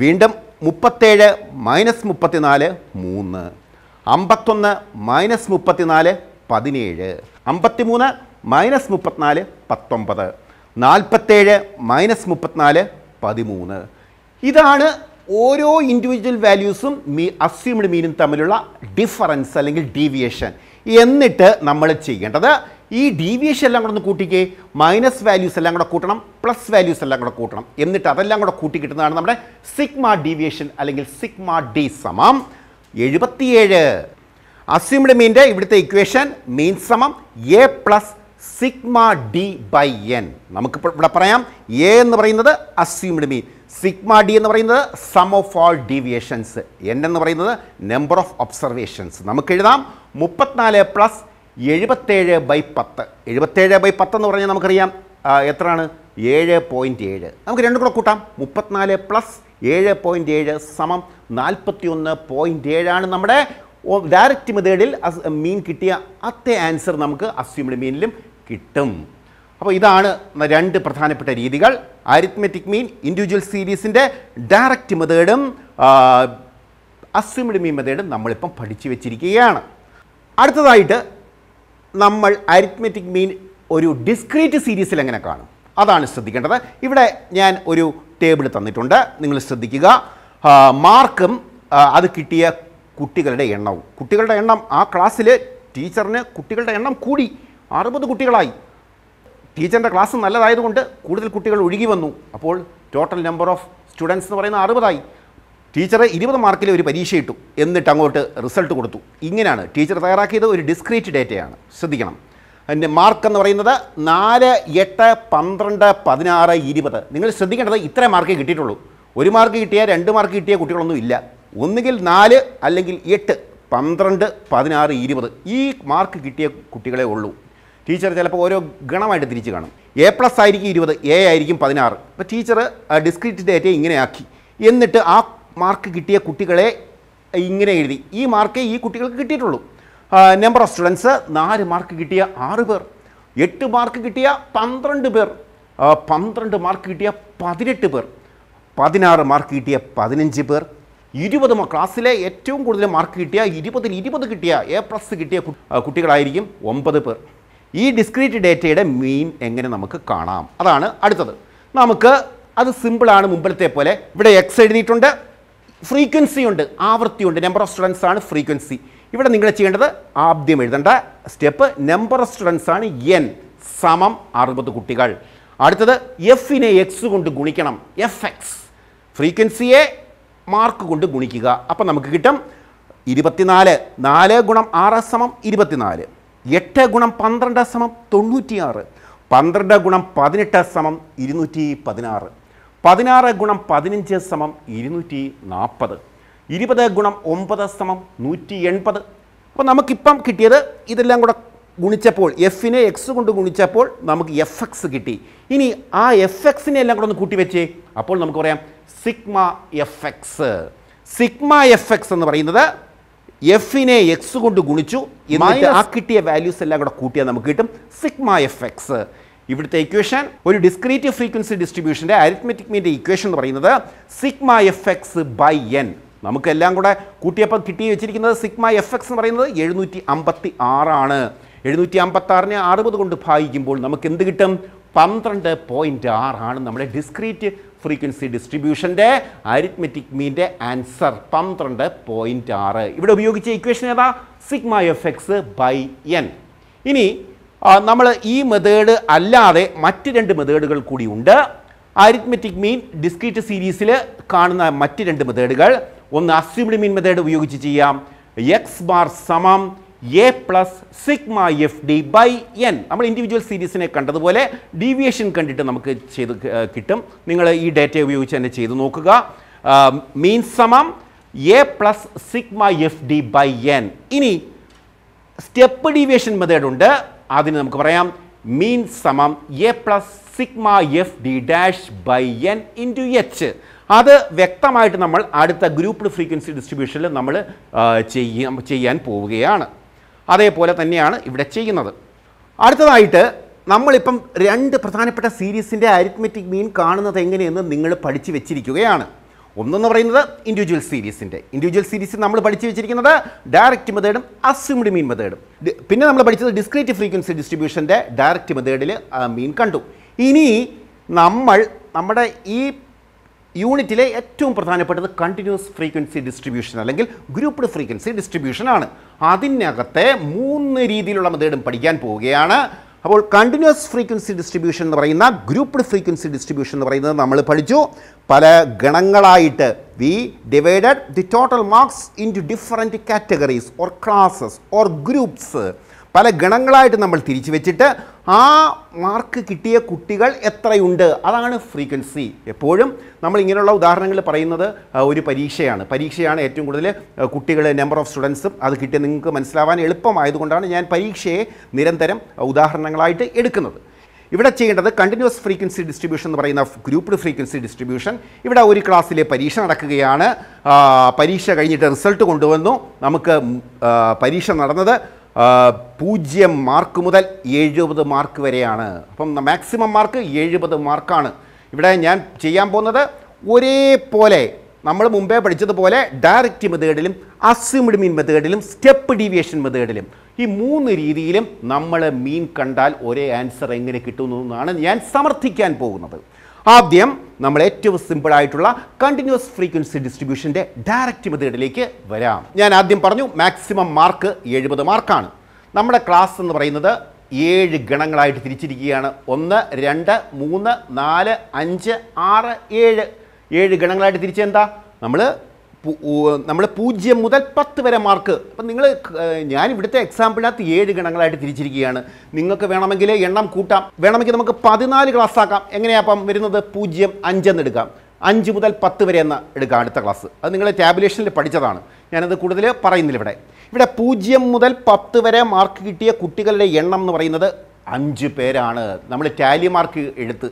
വീണ്ടും മുപ്പത്തേഴ് മൈനസ് മുപ്പത്തിനാല് മൂന്ന് അമ്പത്തൊന്ന് മൈനസ് മുപ്പത്തിനാല് പതിനേഴ് അമ്പത്തിമൂന്ന് മൈനസ് മുപ്പത്തിനാല് പത്തൊമ്പത് നാൽപ്പത്തേഴ് മൈനസ് മുപ്പത്തിനാല് പതിമൂന്ന് ഇതാണ് ഓരോ ഇൻഡിവിജ്വൽ വാല്യൂസും മീ അസ്യൂംഡ് മീനും തമ്മിലുള്ള ഡിഫറൻസ് അല്ലെങ്കിൽ ഡീവിയേഷൻ എന്നിട്ട് നമ്മൾ ചെയ്യേണ്ടത് ഈ ഡീവിയേഷൻ എല്ലാം കൂടെ ഒന്ന് കൂട്ടിക്കേ മൈനസ് വാല്യൂസ് എല്ലാം കൂടെ കൂട്ടണം പ്ലസ് വാല്യൂസ് എല്ലാം കൂടെ കൂട്ടണം എന്നിട്ട് അതെല്ലാം കൂടെ കൂട്ടി കിട്ടുന്നതാണ് നമ്മുടെ സിഗ്മ ഡീവിയേഷൻ അല്ലെങ്കിൽ സിഗ്മ ഡി സമം എഴുപത്തിയേഴ് അസ്യൂംഡ് മീൻ്റെ ഇവിടുത്തെ ഇക്വേഷൻ മീൻ സമം A plus sigma D by N നമുക്കിപ്പോൾ ഇവിടെ പറയാം എ എന്ന് പറയുന്നത് അസ്യൂംഡ് മീൻ സിഗ്മ ഡി എന്ന് പറയുന്നത് sum of all deviations N എന്ന് പറയുന്നത് നമ്പർ ഓഫ് ഒബ്സർവേഷൻസ് നമുക്ക് എഴുതാം മുപ്പത്തിനാല് പ്ലസ് എഴുപത്തേഴ് ബൈ പത്ത് എഴുപത്തേഴ് ബൈ പത്ത് എന്ന് പറഞ്ഞാൽ നമുക്കറിയാം എത്രയാണ് ഏഴ് പോയിൻറ്റ് ഏഴ് നമുക്ക് രണ്ടും കൂടെ കൂട്ടാം മുപ്പത്തിനാല് പ്ലസ് ഏഴ് പോയിൻറ്റ് ഏഴ് സമം നാൽപ്പത്തി ഒന്ന് പോയിൻറ്റ് ഏഴാണ് നമ്മുടെ ഡയറക്റ്റ് മെതേഡിൽ മീൻ കിട്ടിയ അത്തേ ആൻസർ നമുക്ക് അസ്യൂംഡ് മീനിലും കിട്ടും അപ്പോൾ ഇതാണ് രണ്ട് പ്രധാനപ്പെട്ട രീതികൾ അരിത്മെറ്റിക് മീൻ ഇൻഡിവിജ്വൽ സീരീസിൻ്റെ ഡയറക്റ്റ് മെത്തേഡും അസ്യൂമിഡ് മീൻ മെത്തേഡും നമ്മളിപ്പം പഠിച്ചു വെച്ചിരിക്കുകയാണ് അടുത്തതായിട്ട് നമ്മൾ അരിത്മെറ്റിക് മീൻ ഒരു ഡിസ്ക്രീറ്റ് സീരീസിൽ എങ്ങനെ കാണും അതാണ് ശ്രദ്ധിക്കേണ്ടത് ഇവിടെ ഞാൻ ഒരു ടേബിൾ തന്നിട്ടുണ്ട് നിങ്ങൾ ശ്രദ്ധിക്കുക മാർക്കും അത് കിട്ടിയ കുട്ടികളുടെ എണ്ണവും കുട്ടികളുടെ എണ്ണം ആ ക്ലാസ്സിൽ ടീച്ചറിന് കുട്ടികളുടെ എണ്ണം കൂടി അറുപത് കുട്ടികളായി ടീച്ചറിൻ്റെ ക്ലാസ് നല്ലതായതുകൊണ്ട് കൂടുതൽ കുട്ടികൾ ഒഴുകി വന്നു അപ്പോൾ ടോട്ടൽ നമ്പർ ഓഫ് സ്റ്റുഡൻസ് എന്ന് പറയുന്ന അറുപതായി ടീച്ചറെ ഇരുപത് മാർക്കിലെ ഒരു പരീക്ഷ ഇട്ടു എന്നിട്ട് അങ്ങോട്ട് റിസൾട്ട് കൊടുത്തു ഇങ്ങനെയാണ് ടീച്ചർ തയ്യാറാക്കിയത് ഒരു ഡിസ്ക്രീറ്റ് ഡേറ്റയാണ് ശ്രദ്ധിക്കണം എൻ്റെ മാർക്ക് എന്ന് പറയുന്നത് നാല് എട്ട് പന്ത്രണ്ട് പതിനാറ് ഇരുപത് നിങ്ങൾ ശ്രദ്ധിക്കേണ്ടത് ഇത്ര മാർക്കേ കിട്ടിയിട്ടുള്ളൂ ഒരു മാർക്ക് കിട്ടിയ രണ്ട് മാർക്ക് കിട്ടിയ കുട്ടികളൊന്നും ഇല്ല ഒന്നുകിൽ നാല് അല്ലെങ്കിൽ എട്ട് പന്ത്രണ്ട് പതിനാറ് ഇരുപത് ഈ മാർക്ക് കിട്ടിയ കുട്ടികളെ ഉള്ളൂ ടീച്ചർ ചിലപ്പോൾ ഓരോ ഗണമായിട്ട് തിരിച്ച് കാണും എ പ്ലസ് ആയിരിക്കും ഇരുപത് എ ആയിരിക്കും പതിനാറ് അപ്പോൾ ടീച്ചർ ഡിസ്ക്രീറ്റ് ഡേറ്റ ഇങ്ങനെ ആക്കി എന്നിട്ട് ആ മാർക്ക് കിട്ടിയ കുട്ടികളെ ഇങ്ങനെ എഴുതി ഈ മാർക്കേ ഈ കുട്ടികൾക്ക് കിട്ടിയിട്ടുള്ളൂ നമ്പർ ഓഫ് സ്റ്റുഡൻസ് നാല് മാർക്ക് കിട്ടിയ ആറ് പേർ എട്ട് മാർക്ക് കിട്ടിയ പന്ത്രണ്ട് പേർ പന്ത്രണ്ട് മാർക്ക് കിട്ടിയ പതിനെട്ട് പേർ പതിനാറ് മാർക്ക് കിട്ടിയ പതിനഞ്ച് പേർ ഇരുപത് ക്ലാസ്സിലെ ഏറ്റവും കൂടുതൽ മാർക്ക് കിട്ടിയ ഇരുപതിൽ ഇരുപത് കിട്ടിയ എ പ്ലസ് കിട്ടിയ കുട്ടികളായിരിക്കും ഒമ്പത് പേർ ഈ ഡിസ്ക്രീറ്റ് ഡേറ്റയുടെ മീൻ എങ്ങനെ നമുക്ക് കാണാം അതാണ് അടുത്തത് നമുക്ക് അത് സിമ്പിളാണ് മുമ്പിലത്തെ പോലെ ഇവിടെ എക്സ് എഴുതിയിട്ടുണ്ട് ഫ്രീക്വൻസി ഉണ്ട് ആവൃത്തിയുണ്ട് നമ്പർ ഓഫ് സ്റ്റുഡൻസ് ആണ് ഫ്രീക്വൻസി ഇവിടെ നിങ്ങൾ ചെയ്യേണ്ടത് ആദ്യം എഴുതേണ്ട സ്റ്റെപ്പ് നമ്പർ ഓഫ് സ്റ്റുഡൻസ് ആണ് എൻ സമം അറുപത് കുട്ടികൾ അടുത്തത് എഫിനെ എക്സ് കൊണ്ട് ഗുണിക്കണം എഫ് എക്സ് ഫ്രീക്വൻസിയെ മാർക്ക് കൊണ്ട് ഗുണിക്കുക അപ്പം നമുക്ക് കിട്ടും ഇരുപത്തിനാല് നാല് ഗുണം ആറ് സമം ഇരുപത്തിനാല് എട്ട് ഗുണം പന്ത്രണ്ട് സമം തൊണ്ണൂറ്റിയാറ് പന്ത്രണ്ട് ഗുണം പതിനെട്ട് സമം ഇരുന്നൂറ്റി പതിനാറ് പതിനാറ് ഗുണം പതിനഞ്ച് സമം ഇരുന്നൂറ്റി നാൽപ്പത് ഇരുപത് ഗുണം ഒമ്പത് സമം നൂറ്റി എൺപത് അപ്പോൾ നമുക്കിപ്പം കിട്ടിയത് ഇതെല്ലാം കൂടെ ഗുണിച്ചപ്പോൾ എഫിനെ എക്സ് കൊണ്ട് ഗുണിച്ചപ്പോൾ നമുക്ക് എഫ് എക്സ് കിട്ടി ഇനി ആ എഫ് എക്സിനെ എല്ലാം കൂടെ ഒന്ന് കൂട്ടിവെച്ചേ അപ്പോൾ നമുക്ക് പറയാം sigma F X sigma F X എന്ന് പറയുന്നത് എഫിനെ എക്സ് കൊണ്ട് ഗുണിച്ചു എന്നിട്ട് ആ കിട്ടിയ വാല്യൂസ് എല്ലാം കൂടെ കൂട്ടിയാൽ നമുക്ക് കിട്ടും സിഗ്മ എഫ് എക്സ് ഇവിടുത്തെ ഇക്വേഷൻ ഒരു ഡിസ്ക്രീറ്റ് ഫ്രീക്വൻസി ഡിസ്ട്രിബ്യൂഷൻ്റെ അരിത്മെറ്റിക് മീൻ്റെ ഇക്വേഷൻ എന്ന് പറയുന്നത് sigma F X by N നമുക്കെല്ലാം കൂടെ കൂട്ടിയപ്പോൾ കിട്ടി വെച്ചിരിക്കുന്നത് സിഗ്മ എഫ് എക്സ് എന്ന് പറയുന്നത് എഴുന്നൂറ്റി അമ്പത്തി ആറാണ് എഴുന്നൂറ്റി അമ്പത്തി ആറിനെ അറുപത് കൊണ്ട് ഭാഗിക്കുമ്പോൾ നമുക്ക് എന്ത് കിട്ടും പന്ത്രണ്ട് പോയിൻറ്റ് ആറാണ് നമ്മുടെ ഡിസ്ക്രീറ്റ് ഫ്രീക്വൻസി ഡിസ്ട്രിബ്യൂഷൻ്റെ അരിത്മെറ്റിക് മീൻ്റെ ആൻസർ പന്ത്രണ്ട് പോയിൻറ്റ് ആറ് ഇവിടെ ഉപയോഗിച്ച ഇക്വേഷൻ ഏതാ sigma F X by N ഇനി നമ്മൾ ഈ മെതേഡ് അല്ലാതെ മറ്റ് രണ്ട് മെതേഡുകൾ കൂടി ഉണ്ട് അരിത്മെറ്റിക് മീൻ ഡിസ്ക്രീറ്റ് സീരീസിൽ കാണുന്ന മറ്റ് രണ്ട് മെതേഡുകൾ ഒന്ന് അസ്യൂംഡ് മീൻ മെതേഡ് ഉപയോഗിച്ച് ചെയ്യാം എക്സ് ബാർ സമം A plus sigma F D by N നമ്മൾ ഇൻഡിവിജ്വൽ സീരീസിനെ കണ്ടതുപോലെ ഡീവിയേഷൻ കണ്ടിട്ട് നമുക്ക് ചെയ്ത് കിട്ടും നിങ്ങൾ ഈ ഡേറ്റ ഉപയോഗിച്ച് തന്നെ ചെയ്ത് നോക്കുക മീൻ സമം A plus sigma F D by N ഇനി സ്റ്റെപ്പ് ഡീവിയേഷൻ ഉണ്ട് അതിന് നമുക്ക് പറയാം മീൻ സമം A plus sigma F D dash by N to H അത് വ്യക്തമായിട്ട് നമ്മൾ അടുത്ത ഗ്രൂപ്പ് ഫ്രീക്വൻസി ഡിസ്ട്രിബ്യൂഷനിൽ നമ്മൾ ചെയ്യാൻ പോവുകയാണ് അതേപോലെ തന്നെയാണ് ഇവിടെ ചെയ്യുന്നത് അടുത്തതായിട്ട് നമ്മളിപ്പം രണ്ട് പ്രധാനപ്പെട്ട സീരീസിൻ്റെ അരിത്മെറ്റിക് മീൻ കാണുന്നത് എങ്ങനെയെന്ന് നിങ്ങൾ പഠിച്ചു വെച്ചിരിക്കുകയാണ് ഒന്നെന്ന് പറയുന്നത് ഇൻഡിവിജ്വൽ സീരീസിൻ്റെ ഇൻഡിവിജ്വൽ സീരീസ് നമ്മൾ പഠിച്ചു വെച്ചിരിക്കുന്നത് ഡയറക്റ്റ് മെത്തേഡും അസ്യൂംഡ് മീൻ മെത്തേഡും പിന്നെ നമ്മൾ പഠിച്ചത് ഡിസ്ക്രീറ്റ് ഫ്രീക്വൻസി ഡിസ്ട്രിബ്യൂഷൻ്റെ ഡയറക്റ്റ് മെത്തേഡിൽ മീൻ കണ്ടു ഇനി നമ്മൾ നമ്മുടെ ഈ യൂണിറ്റിലെ ഏറ്റവും പ്രധാനപ്പെട്ടത് കണ്ടിന്യൂസ് ഫ്രീക്വൻസി ഡിസ്ട്രിബ്യൂഷൻ അല്ലെങ്കിൽ ഗ്രൂപ്പ്ഡ് ഫ്രീക്വൻസി ഡിസ്ട്രിബ്യൂഷൻ ആണ് അതിനകത്തെ മൂന്ന് രീതിയിലുള്ള മെത്തേഡും പഠിക്കാൻ പോവുകയാണ് അപ്പോൾ കണ്ടിന്യൂസ് ഫ്രീക്വൻസി ഡിസ്ട്രിബ്യൂഷൻ എന്ന് പറയുന്ന ഗ്രൂപ്പ്ഡ് ഫ്രീക്വൻസി ഡിസ്ട്രിബ്യൂഷൻ എന്ന് പറയുന്നത് നമ്മൾ പഠിച്ചു പല ഗണങ്ങളായിട്ട് we divided the total marks into different categories or classes or groups പല ഗണങ്ങളായിട്ട് നമ്മൾ തിരിച്ചു വെച്ചിട്ട് ആ മാർക്ക് കിട്ടിയ കുട്ടികൾ എത്രയുണ്ട് അതാണ് ഫ്രീക്വൻസി എപ്പോഴും നമ്മൾ ഇങ്ങനെയുള്ള ഉദാഹരണങ്ങൾ പറയുന്നത് ഒരു പരീക്ഷയാണ് പരീക്ഷയാണ് ഏറ്റവും കൂടുതൽ കുട്ടികൾ നമ്പർ ഓഫ് സ്റ്റുഡൻസും അത് കിട്ടിയ നിങ്ങൾക്ക് മനസ്സിലാവാൻ എളുപ്പമായതുകൊണ്ടാണ് ഞാൻ പരീക്ഷയെ നിരന്തരം ഉദാഹരണങ്ങളായിട്ട് എടുക്കുന്നത് ഇവിടെ ചെയ്യേണ്ടത് കണ്ടിന്യൂസ് ഫ്രീക്വൻസി ഡിസ്ട്രിബ്യൂഷൻ എന്ന് പറയുന്ന ഗ്രൂപ്പ്ഡ് ഫ്രീക്വൻസി ഡിസ്ട്രിബ്യൂഷൻ ഇവിടെ ഒരു ക്ലാസ്സിലെ പരീക്ഷ നടക്കുകയാണ് പരീക്ഷ കഴിഞ്ഞിട്ട് റിസൾട്ട് കൊണ്ടുവന്നു നമുക്ക് പരീക്ഷ നടന്നത് പൂജ്യം മാർക്ക് മുതൽ എഴുപത് മാർക്ക് വരെയാണ് അപ്പം മാക്സിമം മാർക്ക് എഴുപത് മാർക്കാണ് ഇവിടെ ഞാൻ ചെയ്യാൻ പോകുന്നത് ഒരേപോലെ നമ്മൾ മുമ്പേ പഠിച്ചതുപോലെ ഡയറക്റ്റ് മെത്തേഡിലും അസ്യൂംഡ് മീൻ മെത്തേഡിലും സ്റ്റെപ്പ് ഡീവിയേഷൻ മെത്തേഡിലും ഈ മൂന്ന് രീതിയിലും നമ്മൾ മീൻ കണ്ടാൽ ഒരേ ആൻസർ എങ്ങനെ കിട്ടുന്നു എന്നാണ് ഞാൻ സമർത്ഥിക്കാൻ പോകുന്നത് ആദ്യം നമ്മൾ ഏറ്റവും സിമ്പിളായിട്ടുള്ള കണ്ടിന്യൂസ് ഫ്രീക്വൻസി ഡിസ്ട്രിബ്യൂഷൻ്റെ ഡയറക്റ്റ് മെത്തേഡിലേക്ക് വരാം ഞാൻ ആദ്യം പറഞ്ഞു മാക്സിമം മാർക്ക് എഴുപത് മാർക്കാണ് നമ്മുടെ ക്ലാസ് എന്ന് പറയുന്നത് ഏഴ് ഗണങ്ങളായിട്ട് തിരിച്ചിരിക്കുകയാണ് ഒന്ന് രണ്ട് മൂന്ന് നാല് അഞ്ച് ആറ് ഏഴ് ഏഴ് ഗണങ്ങളായിട്ട് തിരിച്ചെന്താ നമ്മൾ നമ്മൾ പൂജ്യം മുതൽ പത്ത് വരെ മാർക്ക് അപ്പം നിങ്ങൾ ഞാൻ ഇവിടുത്തെ എക്സാമ്പിളിനകത്ത് ഏഴ് ഗണങ്ങളായിട്ട് തിരിച്ചിരിക്കുകയാണ് നിങ്ങൾക്ക് വേണമെങ്കിൽ എണ്ണം കൂട്ടാം വേണമെങ്കിൽ നമുക്ക് പതിനാല് ക്ലാസ് ആക്കാം എങ്ങനെയാപ്പം വരുന്നത് പൂജ്യം അഞ്ചെന്ന് എടുക്കാം അഞ്ച് മുതൽ പത്ത് വരെ എന്ന് എടുക്കാം അടുത്ത ക്ലാസ് അത് നിങ്ങൾ ടാബുലേഷനിൽ പഠിച്ചതാണ് ഞാനത് കൂടുതൽ പറയുന്നില്ല ഇവിടെ ഇവിടെ പൂജ്യം മുതൽ പത്ത് വരെ മാർക്ക് കിട്ടിയ കുട്ടികളുടെ എണ്ണം എന്ന് പറയുന്നത് അഞ്ച് പേരാണ് നമ്മൾ ടാലി മാർക്ക് എടുത്ത്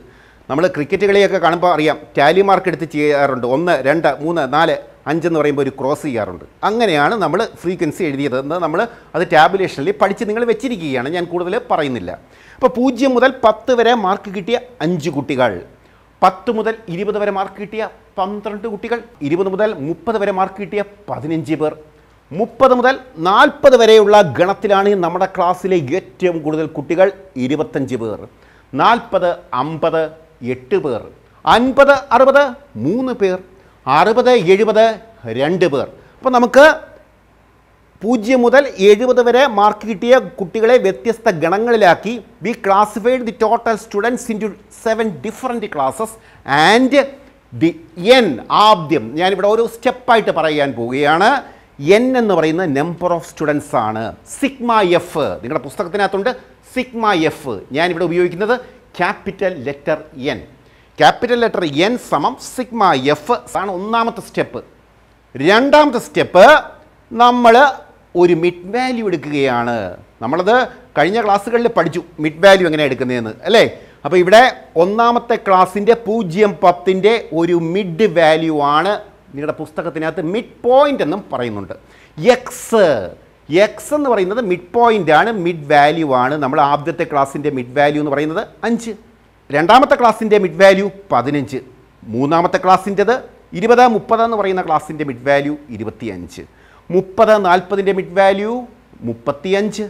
നമ്മൾ ക്രിക്കറ്റ് കളിയൊക്കെ കാണുമ്പോൾ അറിയാം ടാലി മാർക്ക് എടുത്ത് ചെയ്യാറുണ്ട് ഒന്ന് രണ്ട് മൂന്ന് നാല് അഞ്ചെന്ന് പറയുമ്പോൾ ഒരു ക്രോസ് ചെയ്യാറുണ്ട് അങ്ങനെയാണ് നമ്മൾ ഫ്രീക്വൻസി എഴുതിയതെന്ന് നമ്മൾ അത് ടാബുലേഷനിൽ പഠിച്ച് നിങ്ങൾ വെച്ചിരിക്കുകയാണ് ഞാൻ കൂടുതൽ പറയുന്നില്ല അപ്പോൾ പൂജ്യം മുതൽ പത്ത് വരെ മാർക്ക് കിട്ടിയ അഞ്ച് കുട്ടികൾ പത്ത് മുതൽ ഇരുപത് വരെ മാർക്ക് കിട്ടിയ പന്ത്രണ്ട് കുട്ടികൾ ഇരുപത് മുതൽ മുപ്പത് വരെ മാർക്ക് കിട്ടിയ പതിനഞ്ച് പേർ മുപ്പത് മുതൽ നാൽപ്പത് വരെയുള്ള ഗണത്തിലാണ് നമ്മുടെ ക്ലാസ്സിലെ ഏറ്റവും കൂടുതൽ കുട്ടികൾ ഇരുപത്തഞ്ച് പേർ നാൽപ്പത് അമ്പത് എട്ട് പേർ അൻപത് അറുപത് മൂന്ന് പേർ അറുപത് എഴുപത് രണ്ട് പേർ അപ്പോൾ നമുക്ക് പൂജ്യം മുതൽ എഴുപത് വരെ മാർക്ക് കിട്ടിയ കുട്ടികളെ വ്യത്യസ്ത ഗണങ്ങളിലാക്കി we classified the total students into seven different classes and the N ആദ്യം ഞാനിവിടെ ഓരോ സ്റ്റെപ്പായിട്ട് പറയാൻ പോവുകയാണ് എൻ എന്ന് പറയുന്ന നമ്പർ ഓഫ് സ്റ്റുഡൻസ് ആണ് സിഗ്മ എഫ് നിങ്ങളുടെ പുസ്തകത്തിനകത്തുണ്ട് സിഗ്മ എഫ് ഞാനിവിടെ ഉപയോഗിക്കുന്നത് capital letter N capital letter N സമം സിഗ്മ എഫ് ആണ് ഒന്നാമത്തെ സ്റ്റെപ്പ് രണ്ടാമത്തെ സ്റ്റെപ്പ് നമ്മൾ ഒരു മിഡ് വാല്യൂ എടുക്കുകയാണ് നമ്മളത് കഴിഞ്ഞ ക്ലാസ്സുകളിൽ പഠിച്ചു മിഡ് വാല്യൂ എങ്ങനെ എടുക്കുന്നതെന്ന് അല്ലേ അപ്പോൾ ഇവിടെ ഒന്നാമത്തെ ക്ലാസ്സിൻ്റെ പൂജ്യം പത്തിൻ്റെ ഒരു മിഡ് വാല്യൂ ആണ് നിങ്ങളുടെ പുസ്തകത്തിനകത്ത് മിഡ് പോയിൻ്റ് എന്നും പറയുന്നുണ്ട് എക്സ് എക്സ് എന്ന് പറയുന്നത് മിഡ് പോയിൻ്റ് ആണ് മിഡ് വാല്യൂ ആണ് നമ്മൾ ആദ്യത്തെ ക്ലാസ്സിൻ്റെ മിഡ് വാല്യൂ എന്ന് പറയുന്നത് അഞ്ച് രണ്ടാമത്തെ ക്ലാസ്സിൻ്റെ മിഡ് വാല്യൂ പതിനഞ്ച് മൂന്നാമത്തെ ക്ലാസ്സിൻ്റെത് ഇരുപത് മുപ്പത് എന്ന് പറയുന്ന ക്ലാസ്സിൻ്റെ മിഡ് വാല്യൂ ഇരുപത്തിയഞ്ച് മുപ്പത് നാൽപ്പതിൻ്റെ മിഡ് വാല്യൂ മുപ്പത്തിയഞ്ച്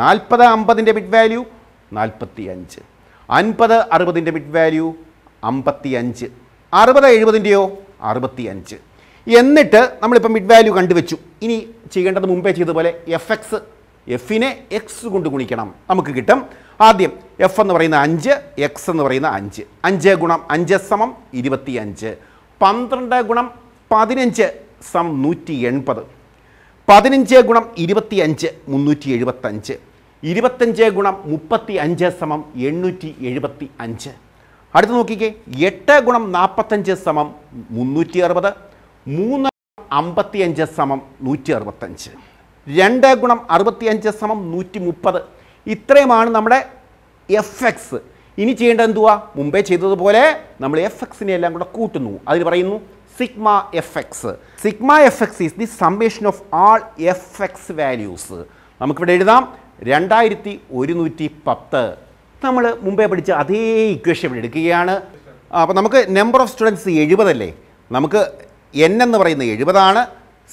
നാൽപ്പത് അമ്പതിൻ്റെ മിഡ് വാല്യൂ നാൽപ്പത്തി അഞ്ച് അൻപത് അറുപതിൻ്റെ മിഡ് വാല്യൂ അമ്പത്തി അഞ്ച് അറുപത് എഴുപതിൻ്റെയോ അറുപത്തി അഞ്ച് എന്നിട്ട് നമ്മളിപ്പോൾ മിഡ് വാല്യൂ കണ്ടുവച്ചു ഇനി ചെയ്യേണ്ടത് മുമ്പേ ചെയ്തതുപോലെ എഫ് എക്സ് എഫിനെ എക്സ് കൊണ്ട് ഗുണിക്കണം നമുക്ക് കിട്ടും ആദ്യം എഫ് എന്ന് പറയുന്ന അഞ്ച് എക്സ് എന്ന് പറയുന്ന അഞ്ച് അഞ്ച് ഗുണം അഞ്ച് സമം ഇരുപത്തി അഞ്ച് പന്ത്രണ്ട് ഗുണം പതിനഞ്ച് സം നൂറ്റി എൺപത് പതിനഞ്ച് ഗുണം ഇരുപത്തി അഞ്ച് മുന്നൂറ്റി എഴുപത്തഞ്ച് ഇരുപത്തഞ്ച് ഗുണം മുപ്പത്തി അഞ്ച് സമം എണ്ണൂറ്റി എഴുപത്തി അഞ്ച് അടുത്ത് നോക്കിക്കേ എട്ട് ഗുണം നാൽപ്പത്തഞ്ച് സമം മുന്നൂറ്റി അറുപത് മൂന്ന് അമ്പത്തി അഞ്ച് സമം നൂറ്റി അറുപത്തഞ്ച് രണ്ട് ഗുണം അറുപത്തിയഞ്ച് സമം നൂറ്റി മുപ്പത് ഇത്രയുമാണ് നമ്മുടെ എഫ് എക്സ് ഇനി ചെയ്യേണ്ടത് എന്തുവാ മുമ്പേ ചെയ്തതുപോലെ നമ്മൾ എഫ് എക്സിനെ എല്ലാം കൂടെ കൂട്ടുന്നു അതിന് പറയുന്നു sigma F X sigma F X is the summation of all F X values നമുക്കിവിടെ എഴുതാം രണ്ടായിരത്തി ഒരുന്നൂറ്റി പത്ത് നമ്മൾ മുമ്പേ പഠിച്ച അതേ ഇക്വേഷൻ ഇവിടെ എടുക്കുകയാണ് അപ്പോൾ നമുക്ക് നമ്പർ ഓഫ് സ്റ്റുഡൻസ് എഴുപതല്ലേ നമുക്ക് എൻ എന്ന് പറയുന്നത് എഴുപതാണ്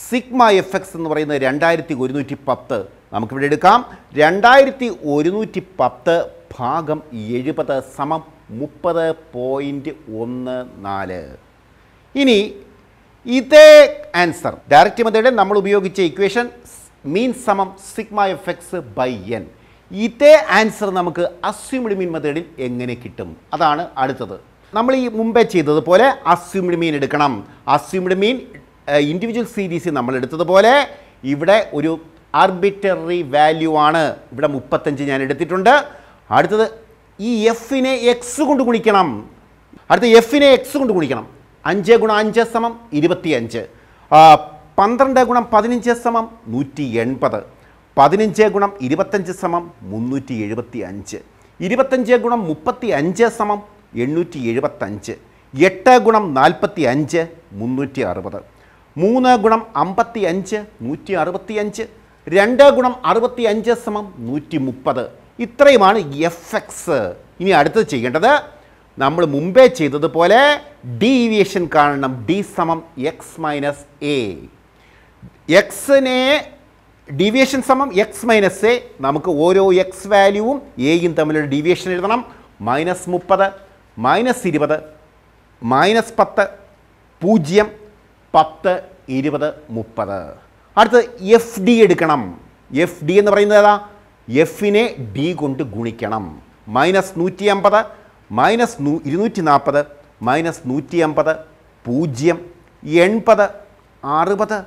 സിഗ്മ എഫ് എക്സ് എന്ന് പറയുന്നത് രണ്ടായിരത്തി ഒരുന്നൂറ്റി പത്ത് നമുക്കിവിടെ എടുക്കാം രണ്ടായിരത്തി ഒരുന്നൂറ്റി പത്ത് ഭാഗം എഴുപത് സമം മുപ്പത് പോയിൻറ്റ് ഒന്ന് നാല് ഇനി ഇതേ ആൻസർ ഡയറക്റ്റ് മെത്തേഡ് നമ്മൾ ഉപയോഗിച്ച ഇക്വേഷൻ മീൻ സമം sigma F X by N ഇതേ ആൻസർ നമുക്ക് അസ്യൂംഡ് മീൻ മെത്തേഡിൽ എങ്ങനെ കിട്ടും അതാണ് അടുത്തത് നമ്മൾ ഈ മുമ്പേ ചെയ്തതുപോലെ അസ്യൂംഡ് മീൻ എടുക്കണം അസ്യൂംഡ് മീൻ ഇൻഡിവിജ്വൽ സീരീസിൽ നമ്മൾ എടുത്തതുപോലെ ഇവിടെ ഒരു ആർബിറ്ററി വാല്യൂ ആണ് ഇവിടെ മുപ്പത്തഞ്ച് ഞാൻ എടുത്തിട്ടുണ്ട് അടുത്തത് ഈ എഫിനെ എക്സ് കൊണ്ട് ഗുണിക്കണം അടുത്ത എഫിനെ എക്സ് കൊണ്ട് ഗുണിക്കണം അഞ്ച് ഗുണം അഞ്ച് സമം ഇരുപത്തി അഞ്ച് പന്ത്രണ്ട് ഗുണം പതിനഞ്ച് സമം നൂറ്റി എൺപത് പതിനഞ്ച് ഗുണം ഇരുപത്തഞ്ച് സമം മുന്നൂറ്റി എഴുപത്തി അഞ്ച് ഇരുപത്തഞ്ച് ഗുണം മുപ്പത്തി അഞ്ച് സമം എണ്ണൂറ്റി എഴുപത്തഞ്ച് എട്ട് ഗുണം നാൽപ്പത്തി അഞ്ച് മുന്നൂറ്റി അറുപത് മൂന്ന് ഗുണം അമ്പത്തി അഞ്ച് നൂറ്റി അറുപത്തി അഞ്ച് രണ്ട് ഗുണം അറുപത്തി അഞ്ച് സമം നൂറ്റി മുപ്പത് ഇത്രയുമാണ് എഫ് എക്സ് ഇനി അടുത്തത് ചെയ്യേണ്ടത് നമ്മൾ മുമ്പേ ചെയ്തതുപോലെ ഡീവിയേഷൻ കാണണം ഡി സമം എക്സ് മൈനസ് എ എക്സിനെ ഡീവിയേഷൻ സമം എക്സ് മൈനസ് എ നമുക്ക് ഓരോ എക്സ് വാല്യൂവും എയും തമ്മിലുള്ള ഡീവിയേഷൻ എഴുതണം മൈനസ് മുപ്പത് മൈനസ് ഇരുപത് മൈനസ് പത്ത് പൂജ്യം പത്ത് ഇരുപത് മുപ്പത് അടുത്തത് എഫ് ഡി എടുക്കണം എഫ് ഡി എന്ന് പറയുന്നത് ഏതാ എഫിനെ ഡി കൊണ്ട് ഗുണിക്കണം മൈനസ് നൂറ്റി അമ്പത് മൈനസ് നൂ ഇരുന്നൂറ്റി നാൽപ്പത് മൈനസ് നൂറ്റി അമ്പത് പൂജ്യം എൺപത് അറുപത്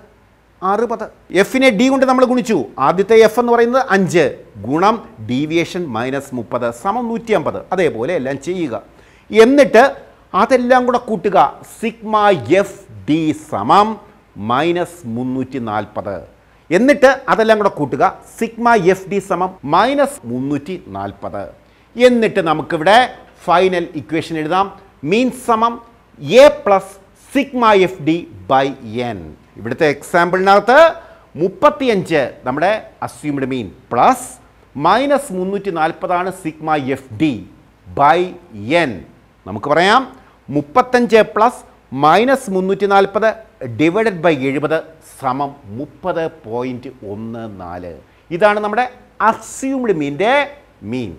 അറുപത് എഫിനെ ഡി കൊണ്ട് നമ്മൾ ഗുണിച്ചു ആദ്യത്തെ എഫ് എന്ന് പറയുന്നത് അഞ്ച് ഗുണം ഡീവിയേഷൻ മൈനസ് മുപ്പത് സമം നൂറ്റി അമ്പത് അതേപോലെ എല്ലാം ചെയ്യുക എന്നിട്ട് അതെല്ലാം കൂടെ കൂട്ടുക സിഗ്മ എഫ് ഡി സമം മൈനസ് മുന്നൂറ്റി നാൽപ്പത് എന്നിട്ട് അതെല്ലാം കൂടെ കൂട്ടുക സിഗ്മ എഫ് ഡി സമം മൈനസ് മുന്നൂറ്റി നാൽപ്പത് എന്നിട്ട് നമുക്കിവിടെ ഫൈനൽ ഇക്വേഷൻ എഴുതാം മീൻ സമം A plus sigma F D by N ഇവിടുത്തെ എക്സാമ്പിളിനകത്ത് മുപ്പത്തിയഞ്ച് നമ്മുടെ അസ്യൂംഡ് മീൻ പ്ലസ് മൈനസ് മുന്നൂറ്റി നാൽപ്പതാണ് sigma F D by N നമുക്ക് പറയാം മുപ്പത്തഞ്ച് പ്ലസ് മൈനസ് മുന്നൂറ്റി നാൽപ്പത് ഡിവൈഡഡ് ബൈ എഴുപത് സമം മുപ്പത് പോയിൻറ്റ് ഒന്ന് നാല് ഇതാണ് നമ്മുടെ അസ്യൂംഡ് മീൻ്റെ മീൻ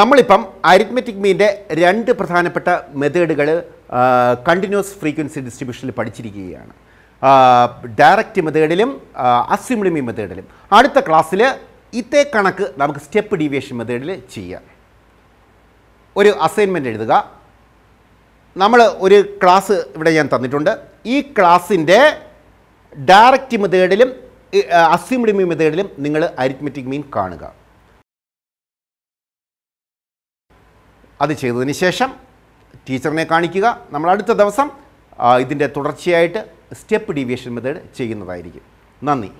നമ്മളിപ്പം അരിത്മെറ്റിക് മീൻ്റെ രണ്ട് പ്രധാനപ്പെട്ട മെത്തേഡുകൾ കണ്ടിന്യൂസ് ഫ്രീക്വൻസി ഡിസ്ട്രിബ്യൂഷനിൽ പഠിച്ചിരിക്കുകയാണ് ഡയറക്റ്റ് മെത്തേഡിലും അസ്യൂംഡ് മീൻ മെത്തേഡിലും അടുത്ത ക്ലാസ്സിൽ ഇതേ കണക്ക് നമുക്ക് സ്റ്റെപ്പ് ഡീവിയേഷൻ മെത്തേഡിൽ ചെയ്യാം ഒരു അസൈൻമെൻറ്റ് എഴുതുക നമ്മൾ ഒരു ക്ലാസ് ഇവിടെ ഞാൻ തന്നിട്ടുണ്ട് ഈ ക്ലാസ്സിൻ്റെ ഡയറക്റ്റ് മെത്തേഡിലും മീ മെത്തേഡിലും നിങ്ങൾ അരിത്മെറ്റിക് മീൻ കാണുക അത് ചെയ്തതിന് ശേഷം ടീച്ചറിനെ കാണിക്കുക നമ്മൾ അടുത്ത ദിവസം ഇതിൻ്റെ തുടർച്ചയായിട്ട് സ്റ്റെപ്പ് ഡീവിയേഷൻ മെത്തേഡ് ചെയ്യുന്നതായിരിക്കും നന്ദി